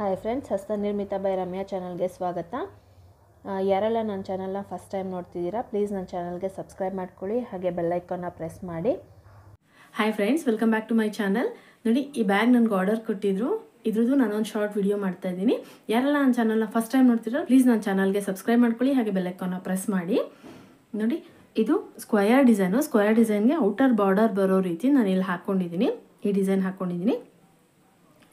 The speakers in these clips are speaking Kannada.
ಹಾಯ್ ಫ್ರೆಂಡ್ಸ್ ಹಸ್ತ ನಿರ್ಮಿತ ಬೈ ರಮ್ಯಾ ಚಾನಲ್ಗೆ ಸ್ವಾಗತ ಯಾರೆಲ್ಲ ನನ್ನ ಚಾನಲ್ನ ಫಸ್ಟ್ ಟೈಮ್ ನೋಡ್ತಿದ್ದೀರಾ ಪ್ಲೀಸ್ ನನ್ನ ಚಾನಲ್ಗೆ ಸಬ್ಸ್ಕ್ರೈಬ್ ಮಾಡ್ಕೊಳ್ಳಿ ಹಾಗೆ ಬೆಲ್ಲೈಕನ್ನ ಪ್ರೆಸ್ ಮಾಡಿ hi friends welcome back to my channel ನೋಡಿ ಈ ಬ್ಯಾಗ್ ನನಗೆ ಆರ್ಡರ್ ಕೊಟ್ಟಿದ್ರು ಇದ್ರದ್ದು ನಾನೊಂದು ಶಾರ್ಟ್ ವಿಡಿಯೋ ಮಾಡ್ತಾ ಇದ್ದೀನಿ ಯಾರೆಲ್ಲ ನನ್ನ ಚಾನಲ್ನ ಫಸ್ಟ್ ಟೈಮ್ ನೋಡ್ತಿರೋ ಪ್ಲೀಸ್ ನನ್ನ ಚಾನಲ್ಗೆ ಸಬ್ಸ್ಕ್ರೈಬ್ ಮಾಡ್ಕೊಳ್ಳಿ ಹಾಗೆ ಬೆಲ್ಲೈಕನ್ನ ಪ್ರೆಸ್ ಮಾಡಿ ನೋಡಿ ಇದು ಸ್ಕ್ವಯರ್ ಡಿಸೈನು ಸ್ಕ್ವಯರ್ ಡಿಸೈನ್ಗೆ ಔಟರ್ ಬಾರ್ಡರ್ ಬರೋ ರೀತಿ ನಾನು ಇಲ್ಲಿ ಹಾಕ್ಕೊಂಡಿದ್ದೀನಿ ಈ ಡಿಸೈನ್ ಹಾಕ್ಕೊಂಡಿದ್ದೀನಿ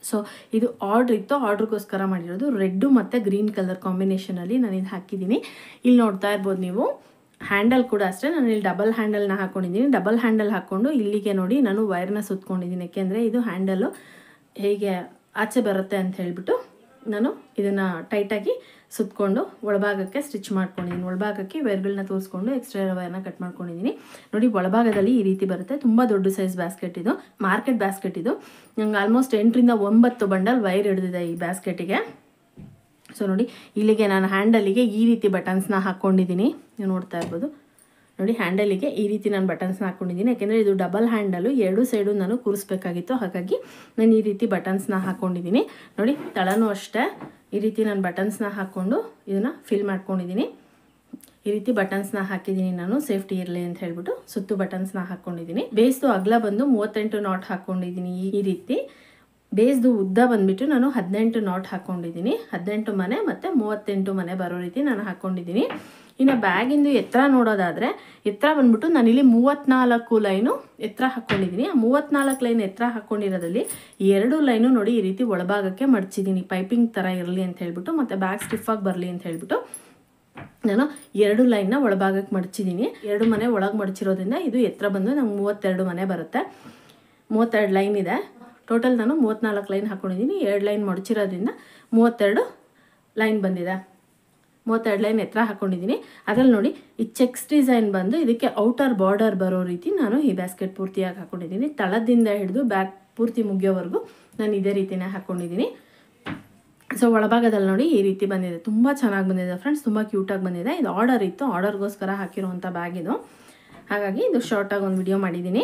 ಸೊ ಇದು ಆರ್ಡ್ರ್ ಇತ್ತು ಆರ್ಡ್ರಿಗೋಸ್ಕರ ಮಾಡಿರೋದು ರೆಡ್ಡು ಮತ್ತು ಗ್ರೀನ್ ಕಲರ್ ಕಾಂಬಿನೇಷನಲ್ಲಿ ನಾನು ಇದು ಹಾಕಿದ್ದೀನಿ ಇಲ್ಲಿ ನೋಡ್ತಾ ಇರ್ಬೋದು ನೀವು ಹ್ಯಾಂಡಲ್ ಕೂಡ ಅಷ್ಟೇ ನಾನು ಇಲ್ಲಿ ಡಬಲ್ ಹ್ಯಾಂಡಲ್ನ ಹಾಕ್ಕೊಂಡಿದ್ದೀನಿ ಡಬಲ್ ಹ್ಯಾಂಡಲ್ ಹಾಕ್ಕೊಂಡು ಇಲ್ಲಿಗೆ ನೋಡಿ ನಾನು ವೈರ್ನ ಸುತ್ಕೊಂಡಿದ್ದೀನಿ ಯಾಕೆಂದರೆ ಇದು ಹ್ಯಾಂಡಲು ಹೇಗೆ ಆಚೆ ಬರುತ್ತೆ ಅಂತ ಹೇಳಿಬಿಟ್ಟು ನಾನು ಇದನ್ನು ಟೈಟಾಗಿ ಸುತ್ತಕೊಂಡು ಒಳಭಾಗಕ್ಕೆ ಸ್ಟಿಚ್ ಮಾಡ್ಕೊಂಡಿದ್ದೀನಿ ಒಳಭಾಗಕ್ಕೆ ವೇರ್ಗಳನ್ನ ತೋರಿಸ್ಕೊಂಡು ಎಕ್ಸ್ಟ್ರಾ ವೈರ್ನ ಕಟ್ ಮಾಡ್ಕೊಂಡಿದ್ದೀನಿ ನೋಡಿ ಒಳಭಾಗದಲ್ಲಿ ಈ ರೀತಿ ಬರುತ್ತೆ ತುಂಬ ದೊಡ್ಡ ಸೈಜ್ ಬ್ಯಾಸ್ಕೆಟ್ ಇದು ಮಾರ್ಕೆಟ್ ಬ್ಯಾಸ್ಕೆಟ್ ಇದು ನಂಗೆ ಆಲ್ಮೋಸ್ಟ್ ಎಂಟರಿಂದ ಒಂಬತ್ತು ಬಂಡಲ್ ವೈರ್ ಹಿಡಿದಿದೆ ಈ ಬ್ಯಾಸ್ಕೆಟಿಗೆ ಸೊ ನೋಡಿ ಇಲ್ಲಿಗೆ ನಾನು ಹ್ಯಾಂಡಲ್ಲಿಗೆ ಈ ರೀತಿ ಬಟನ್ಸ್ನ ಹಾಕ್ಕೊಂಡಿದ್ದೀನಿ ನೀವು ನೋಡ್ತಾ ಇರ್ಬೋದು ನೋಡಿ ಹ್ಯಾಂಡಲಿಗೆ ಈ ರೀತಿ ನಾನು ಬಟನ್ಸ್ನ ಹಾಕೊಂಡಿದ್ದೀನಿ ಯಾಕೆಂದರೆ ಇದು ಡಬಲ್ ಹ್ಯಾಂಡಲು ಎರಡು ಸೈಡು ನಾನು ಕೂರಿಸ್ಬೇಕಾಗಿತ್ತು ಹಾಗಾಗಿ ನಾನು ಈ ರೀತಿ ಬಟನ್ಸ್ನ ಹಾಕೊಂಡಿದ್ದೀನಿ ನೋಡಿ ತಳನೂ ಅಷ್ಟೇ ಈ ರೀತಿ ನಾನು ಬಟನ್ಸ್ನ ಹಾಕ್ಕೊಂಡು ಇದನ್ನು ಫಿಲ್ ಮಾಡ್ಕೊಂಡಿದ್ದೀನಿ ಈ ರೀತಿ ಬಟನ್ಸ್ನ ಹಾಕಿದ್ದೀನಿ ನಾನು ಸೇಫ್ಟಿ ಇರಲಿ ಅಂತ ಹೇಳ್ಬಿಟ್ಟು ಸುತ್ತು ಬಟನ್ಸ್ನ ಹಾಕೊಂಡಿದ್ದೀನಿ ಬೇಸ್ದು ಅಗ್ಲ ಬಂದು ಮೂವತ್ತೆಂಟು ನಾಟ್ ಹಾಕೊಂಡಿದ್ದೀನಿ ಈ ರೀತಿ ಬೇಸ್ದು ಉದ್ದ ಬಂದ್ಬಿಟ್ಟು ನಾನು ಹದಿನೆಂಟು ನಾಟ್ ಹಾಕ್ಕೊಂಡಿದ್ದೀನಿ ಹದಿನೆಂಟು ಮನೆ ಮತ್ತು ಮೂವತ್ತೆಂಟು ಮನೆ ಬರೋ ರೀತಿ ನಾನು ಹಾಕ್ಕೊಂಡಿದ್ದೀನಿ ಇನ್ನು ಬ್ಯಾಗಿಂದು ಎತ್ತರ ನೋಡೋದಾದರೆ ಎತ್ತರ ಬಂದ್ಬಿಟ್ಟು ನಾನಿಲ್ಲಿ ಮೂವತ್ತ್ನಾಲ್ಕು ಲೈನು ಎತ್ತರ ಹಾಕ್ಕೊಂಡಿದ್ದೀನಿ ಆ ಮೂವತ್ತ್ನಾಲ್ಕು ಲೈನ್ ಎತ್ತರ ಹಾಕ್ಕೊಂಡಿರೋದಲ್ಲಿ ಎರಡು ಲೈನು ನೋಡಿ ಈ ರೀತಿ ಒಳಭಾಗಕ್ಕೆ ಮಡಚಿದ್ದೀನಿ ಪೈಪಿಂಗ್ ಥರ ಇರಲಿ ಅಂತ ಹೇಳ್ಬಿಟ್ಟು ಮತ್ತು ಬ್ಯಾಗ್ ಸ್ಟಿಫಾಗಿ ಬರಲಿ ಅಂತ ಹೇಳ್ಬಿಟ್ಟು ನಾನು ಎರಡು ಲೈನ್ನ ಒಳಭಾಗಕ್ಕೆ ಮಡಚಿದ್ದೀನಿ ಎರಡು ಮನೆ ಒಳಗೆ ಮಡಚಿರೋದ್ರಿಂದ ಇದು ಎತ್ತರ ಬಂದು ನಮ್ಗೆ ಮೂವತ್ತೆರಡು ಮನೆ ಬರುತ್ತೆ ಮೂವತ್ತೆರಡು ಲೈನ್ ಇದೆ ಟೋಟಲ್ ನಾನು ಮೂವತ್ತ್ನಾಲ್ಕು ಲೈನ್ ಹಾಕ್ಕೊಂಡಿದ್ದೀನಿ ಎರಡು ಲೈನ್ ಮಡಚಿರೋದ್ರಿಂದ ಮೂವತ್ತೆರಡು ಲೈನ್ ಬಂದಿದೆ ಮೂವತ್ತೆರಡು ಲೈನ್ ಎತ್ತರ ಹಾಕ್ಕೊಂಡಿದ್ದೀನಿ ಅದರಲ್ಲಿ ನೋಡಿ ಈ ಚೆಕ್ಸ್ ಡಿಸೈನ್ ಬಂದು ಇದಕ್ಕೆ ಔಟರ್ ಬಾರ್ಡರ್ ಬರೋ ರೀತಿ ನಾನು ಈ ಬ್ಯಾಸ್ಕೆಟ್ ಪೂರ್ತಿಯಾಗಿ ಹಾಕ್ಕೊಂಡಿದ್ದೀನಿ ತಳದಿಂದ ಹಿಡಿದು ಬ್ಯಾಕ್ ಪೂರ್ತಿ ಮುಗಿಯೋವರೆಗೂ ನಾನು ಇದೇ ರೀತಿನೇ ಹಾಕ್ಕೊಂಡಿದ್ದೀನಿ ಸೊ ಒಳಭಾಗದಲ್ಲಿ ನೋಡಿ ಈ ರೀತಿ ಬಂದಿದೆ ತುಂಬ ಚೆನ್ನಾಗಿ ಬಂದಿದೆ ಫ್ರೆಂಡ್ಸ್ ತುಂಬ ಕ್ಯೂಟಾಗಿ ಬಂದಿದೆ ಇದು ಆರ್ಡರ್ ಇತ್ತು ಆರ್ಡರ್ಗೋಸ್ಕರ ಹಾಕಿರುವಂಥ ಬ್ಯಾಗ್ ಇದು ಹಾಗಾಗಿ ಇದು ಶಾರ್ಟಾಗಿ ಒಂದು ವಿಡಿಯೋ ಮಾಡಿದ್ದೀನಿ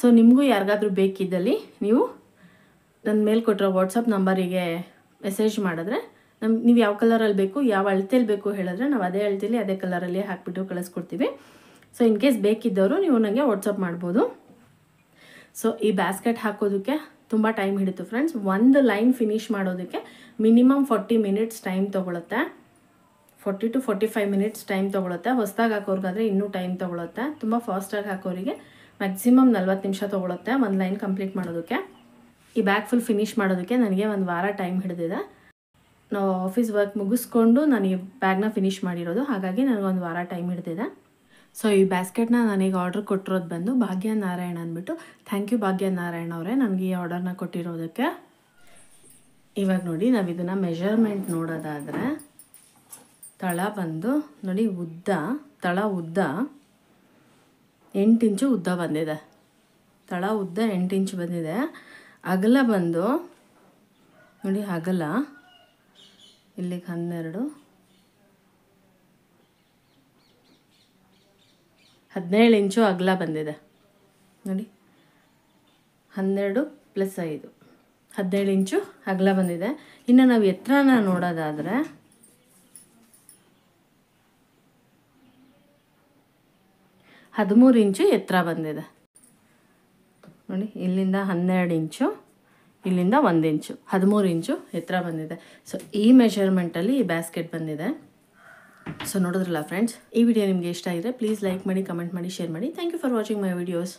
ಸೊ ನಿಮಗೂ ಯಾರಿಗಾದರೂ ಬೇಕಿದ್ದಲ್ಲಿ ನೀವು ನನ್ನ ಮೇಲೆ ಕೊಟ್ಟಿರೋ ವಾಟ್ಸಪ್ ನಂಬರಿಗೆ ಮೆಸೇಜ್ ಮಾಡಿದ್ರೆ ನಮ್ಮ ನೀವು ಯಾವ ಕಲರಲ್ಲಿ ಬೇಕು ಯಾವ ಅಳತೆಯಲ್ಲಿ ಬೇಕು ಹೇಳಿದ್ರೆ ನಾವು ಅದೇ ಅಳತೆಯಲ್ಲಿ ಅದೇ ಕಲರಲ್ಲಿ ಹಾಕಿಬಿಟ್ಟು ಕಳಿಸ್ಕೊಡ್ತೀವಿ ಸೊ ಇನ್ ಕೇಸ್ ಬೇಕಿದ್ದವರು ನೀವು ನನಗೆ ವಾಟ್ಸಪ್ ಮಾಡ್ಬೋದು ಸೊ ಈ ಬ್ಯಾಸ್ಕೆಟ್ ಹಾಕೋದಕ್ಕೆ ತುಂಬ ಟೈಮ್ ಹಿಡಿತು ಫ್ರೆಂಡ್ಸ್ ಒಂದು ಲೈನ್ ಫಿನಿಶ್ ಮಾಡೋದಕ್ಕೆ ಮಿನಿಮಮ್ ಫಾರ್ಟಿ ಮಿನಿಟ್ಸ್ ಟೈಮ್ ತೊಗೊಳುತ್ತೆ forty to forty five minutes time ತೊಗೊಳುತ್ತೆ ಹೊಸದಾಗಿ ಹಾಕೋರ್ಗಾದರೆ ಇನ್ನೂ ಟೈಮ್ ತೊಗೊಳುತ್ತೆ ತುಂಬ ಫಾಸ್ಟಾಗಿ ಹಾಕೋರಿಗೆ ಮ್ಯಾಕ್ಸಿಮಮ್ ನಲ್ವತ್ತು ನಿಮಿಷ ತೊಗೊಳುತ್ತೆ ಒಂದು ಲೈನ್ ಕಂಪ್ಲೀಟ್ ಮಾಡೋದಕ್ಕೆ ಈ ಬ್ಯಾಗ್ ಫುಲ್ ಫಿನಿಷ್ ಮಾಡೋದಕ್ಕೆ ನನಗೆ ಒಂದು ವಾರ ಟೈಮ್ ಹಿಡಿದಿದೆ ನಾವು ಆಫೀಸ್ ವರ್ಕ್ ಮುಗಿಸ್ಕೊಂಡು ನಾನು ಈ ಬ್ಯಾಗ್ನ ಫಿನಿಷ್ ಮಾಡಿರೋದು ಹಾಗಾಗಿ ನನಗೊಂದು ವಾರ ಟೈಮ್ ಹಿಡಿದಿದೆ ಸೊ ಈ ಬ್ಯಾಸ್ಕೆಟ್ನ ನನಗೆ ಆರ್ಡ್ರ್ ಕೊಟ್ಟಿರೋದು ಬಂದು ಭಾಗ್ಯ ನಾರಾಯಣ ಅಂದ್ಬಿಟ್ಟು ಥ್ಯಾಂಕ್ ಯು ಭಾಗ್ಯ ನಾರಾಯಣ ಅವರೇ ನನಗೆ ಈ ಆರ್ಡರ್ನ ಕೊಟ್ಟಿರೋದಕ್ಕೆ ಇವಾಗ ನೋಡಿ ನಾವು ಇದನ್ನು ಮೆಷರ್ಮೆಂಟ್ ನೋಡೋದಾದರೆ ತಳ ಬಂದು ನೋಡಿ ಉದ್ದ ತಳ ಉದ್ದ ಎಂಟು ಇಂಚು ಉದ್ದ ಬಂದಿದೆ ತಳ ಉದ್ದ ಎಂಟು ಇಂಚು ಬಂದಿದೆ ಅಗಲ ಬಂದು ನೋಡಿ ಅಗಲ ಇಲ್ಲಿಗೆ ಹನ್ನೆರಡು ಹದಿನೇಳು ಇಂಚು ಅಗಲ ಬಂದಿದೆ ನೋಡಿ ಹನ್ನೆರಡು ಪ್ಲಸ್ ಐದು ಹದಿನೇಳು ಇಂಚು ಅಗಲ ಬಂದಿದೆ ಇನ್ನು ನಾವು ಎತ್ತರನ ನೋಡೋದಾದರೆ ಹದಿಮೂರು ಇಂಚು ಎತ್ತರ ಬಂದಿದೆ ನೋಡಿ ಇಲ್ಲಿಂದ ಹನ್ನೆರಡು ಇಂಚು ಇಲ್ಲಿಂದ ಒಂದು ಇಂಚು ಹದಿಮೂರು ಇಂಚು ಎತ್ತರ ಬಂದಿದೆ ಸೊ ಈ ಮೆಷರ್ಮೆಂಟಲ್ಲಿ ಈ ಬ್ಯಾಸ್ಕೆಟ್ ಬಂದಿದೆ ಸೊ ನೋಡಿದ್ರಲ್ಲ ಫ್ರೆಂಡ್ಸ್ ಈ ವಿಡಿಯೋ ನಿಮಗೆ ಇಷ್ಟ ಆಗಿದೆ ಪ್ಲೀಸ್ ಲೈಕ್ ಮಾಡಿ ಕಮೆಂಟ್ ಮಾಡಿ ಶೇರ್ ಮಾಡಿ thank you for watching my videos